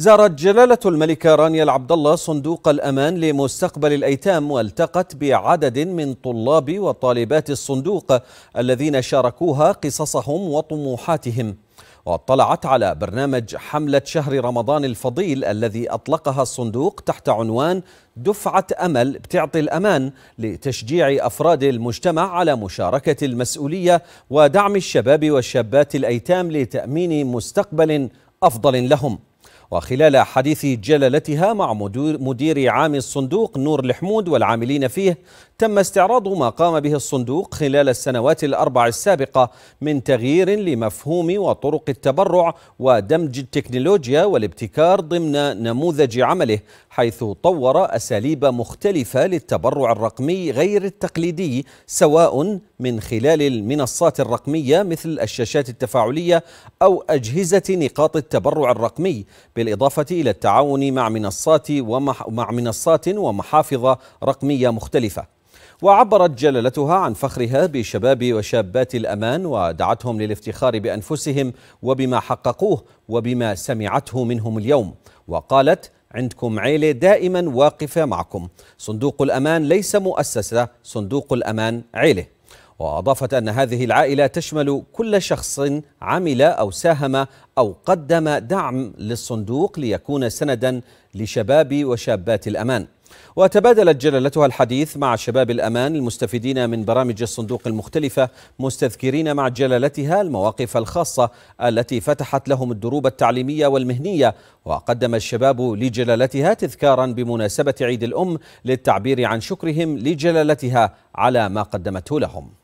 زارت جلالة الملكة رانيا العبد الله صندوق الأمان لمستقبل الأيتام والتقت بعدد من طلاب وطالبات الصندوق الذين شاركوها قصصهم وطموحاتهم واطلعت على برنامج حملة شهر رمضان الفضيل الذي أطلقها الصندوق تحت عنوان دفعة أمل بتعطي الأمان لتشجيع أفراد المجتمع على مشاركة المسؤولية ودعم الشباب والشابات الأيتام لتأمين مستقبل أفضل لهم وخلال حديث جلالتها مع مدير عام الصندوق نور الحمود والعاملين فيه تم استعراض ما قام به الصندوق خلال السنوات الأربع السابقة من تغيير لمفهوم وطرق التبرع ودمج التكنولوجيا والابتكار ضمن نموذج عمله حيث طور أساليب مختلفة للتبرع الرقمي غير التقليدي سواء من خلال المنصات الرقمية مثل الشاشات التفاعلية أو أجهزة نقاط التبرع الرقمي بالإضافة إلى التعاون مع منصات ومح مع منصات ومحافظ رقمية مختلفة وعبرت جلالتها عن فخرها بشباب وشابات الأمان ودعتهم للافتخار بأنفسهم وبما حققوه وبما سمعته منهم اليوم وقالت عندكم عيلة دائما واقفة معكم صندوق الأمان ليس مؤسسة صندوق الأمان عيلة وأضافت أن هذه العائلة تشمل كل شخص عمل أو ساهم أو قدم دعم للصندوق ليكون سندا لشباب وشابات الأمان وتبادلت جلالتها الحديث مع شباب الأمان المستفيدين من برامج الصندوق المختلفة مستذكرين مع جلالتها المواقف الخاصة التي فتحت لهم الدروب التعليمية والمهنية وقدم الشباب لجلالتها تذكارا بمناسبة عيد الأم للتعبير عن شكرهم لجلالتها على ما قدمته لهم